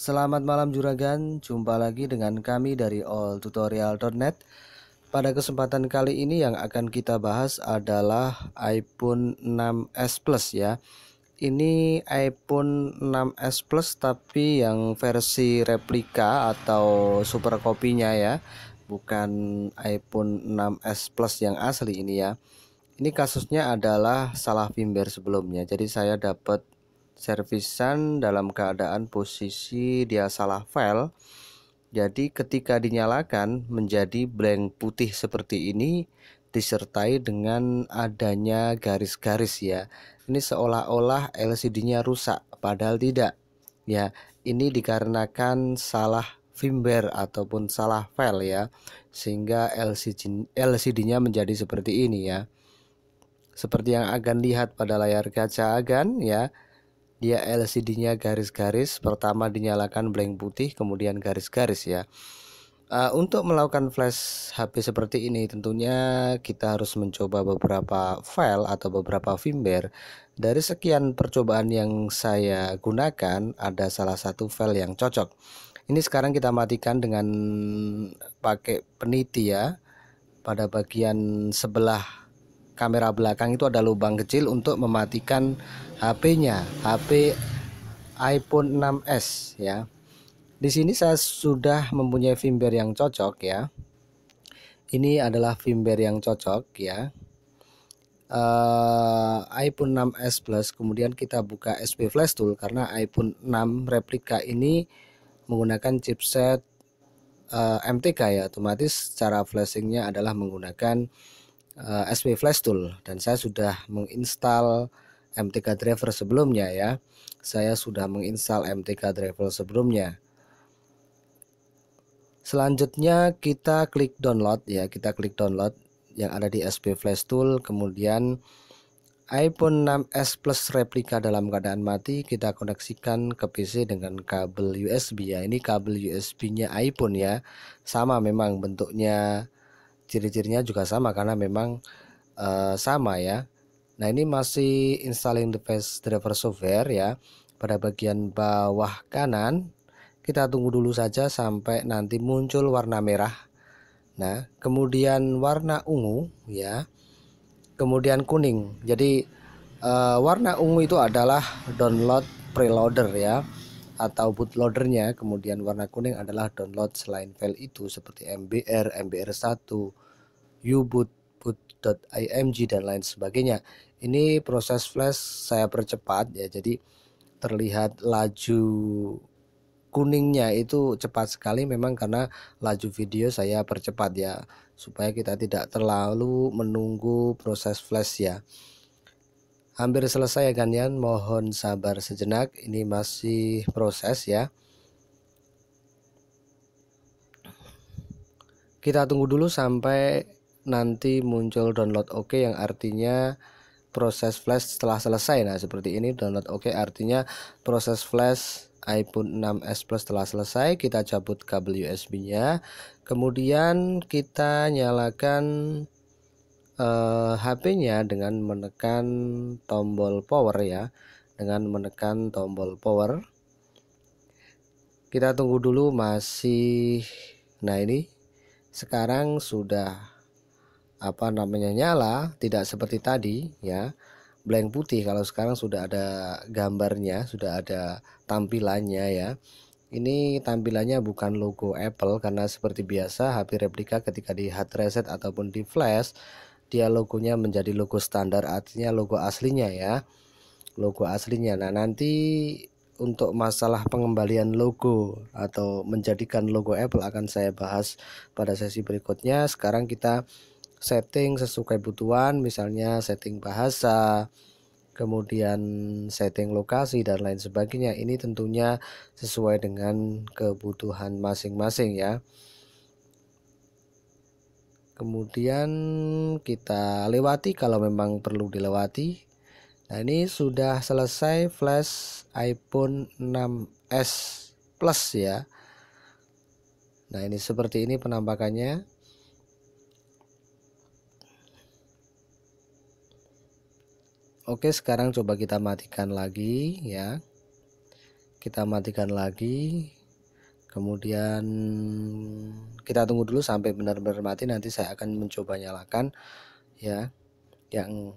Selamat malam juragan, jumpa lagi dengan kami dari alltutorial.net Pada kesempatan kali ini yang akan kita bahas adalah iPhone 6s Plus ya Ini iPhone 6s Plus tapi yang versi replika atau super kopinya ya Bukan iPhone 6s Plus yang asli ini ya ini kasusnya adalah salah firmware sebelumnya jadi saya dapat servisan dalam keadaan posisi dia salah file. Jadi ketika dinyalakan menjadi blank putih seperti ini disertai dengan adanya garis-garis ya. Ini seolah-olah LCD-nya rusak padahal tidak. Ya, ini dikarenakan salah firmware ataupun salah file ya sehingga LCD nya menjadi seperti ini ya. Seperti yang akan lihat pada layar kaca agan ya dia LCD-nya garis-garis pertama dinyalakan blank putih kemudian garis-garis ya uh, untuk melakukan flash HP seperti ini tentunya kita harus mencoba beberapa file atau beberapa firmware dari sekian percobaan yang saya gunakan ada salah satu file yang cocok ini sekarang kita matikan dengan pakai peniti ya pada bagian sebelah kamera belakang itu ada lubang kecil untuk mematikan HP-nya, HP iPhone 6s ya. Di sini saya sudah mempunyai firmware yang cocok ya. Ini adalah firmware yang cocok ya. Uh, iPhone 6s Plus kemudian kita buka SP Flash Tool karena iPhone 6 replika ini menggunakan chipset uh, eh, MTK ya otomatis cara flashingnya adalah menggunakan uh, eh, SW Flash Tool dan saya sudah menginstal MTK driver sebelumnya ya. Saya sudah menginstal MTK driver sebelumnya. Selanjutnya kita klik download ya, kita klik download yang ada di SP Flash Tool kemudian iPhone 6s Plus replika dalam keadaan mati kita koneksikan ke PC dengan kabel USB ya. Ini kabel USB-nya iPhone ya. Sama memang bentuknya ciri-cirinya juga sama karena memang uh, sama ya. Nah ini masih installing device driver software ya. Pada bagian bawah kanan kita tunggu dulu saja sampai nanti muncul warna merah. Nah kemudian warna ungu ya. Kemudian kuning. Jadi uh, warna ungu itu adalah download preloader ya atau bootloadernya, kemudian warna kuning adalah download selain file itu seperti MBR, MBR1, uboot, boot.img dan lain sebagainya. Ini proses flash saya percepat ya, jadi terlihat laju kuningnya itu cepat sekali memang karena laju video saya percepat ya supaya kita tidak terlalu menunggu proses flash ya hampir selesai ya kalian ya. mohon sabar sejenak ini masih proses ya kita tunggu dulu sampai nanti muncul download oke OK yang artinya proses flash setelah selesai nah seperti ini download oke OK artinya proses flash iPhone 6s Plus telah selesai kita cabut kabel USB nya kemudian kita nyalakan uh, eh, HP-nya dengan menekan tombol power ya dengan menekan tombol power kita tunggu dulu masih nah ini sekarang sudah apa namanya nyala tidak seperti tadi ya blank putih kalau sekarang sudah ada gambarnya sudah ada tampilannya ya ini tampilannya bukan logo Apple karena seperti biasa HP replika ketika di hard reset ataupun di flash dia logonya menjadi logo standar artinya logo aslinya ya logo aslinya nah nanti untuk masalah pengembalian logo atau menjadikan logo Apple akan saya bahas pada sesi berikutnya sekarang kita setting sesuai kebutuhan misalnya setting bahasa kemudian setting lokasi dan lain sebagainya ini tentunya sesuai dengan kebutuhan masing-masing ya kemudian kita lewati kalau memang perlu dilewati nah ini sudah selesai flash iPhone 6s plus ya nah ini seperti ini penampakannya oke sekarang coba kita matikan lagi ya kita matikan lagi kemudian kita tunggu dulu sampai benar-benar mati nanti saya akan mencoba nyalakan ya yang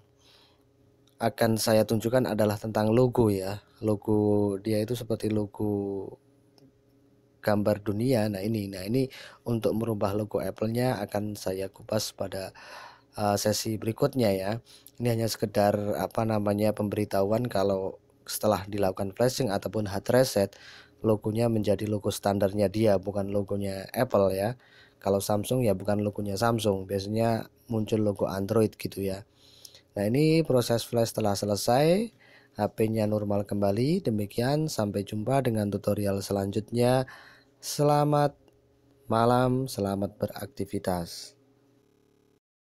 akan saya tunjukkan adalah tentang logo ya logo dia itu seperti logo gambar dunia nah ini nah ini untuk merubah logo Apple-nya akan saya kupas pada uh, sesi berikutnya ya ini hanya sekedar apa namanya pemberitahuan kalau setelah dilakukan flashing ataupun hard reset logonya menjadi logo standarnya dia bukan logonya Apple ya kalau Samsung ya bukan logonya Samsung biasanya muncul logo Android gitu ya nah ini proses flash telah selesai HP-nya normal kembali demikian sampai jumpa dengan tutorial selanjutnya selamat malam selamat beraktivitas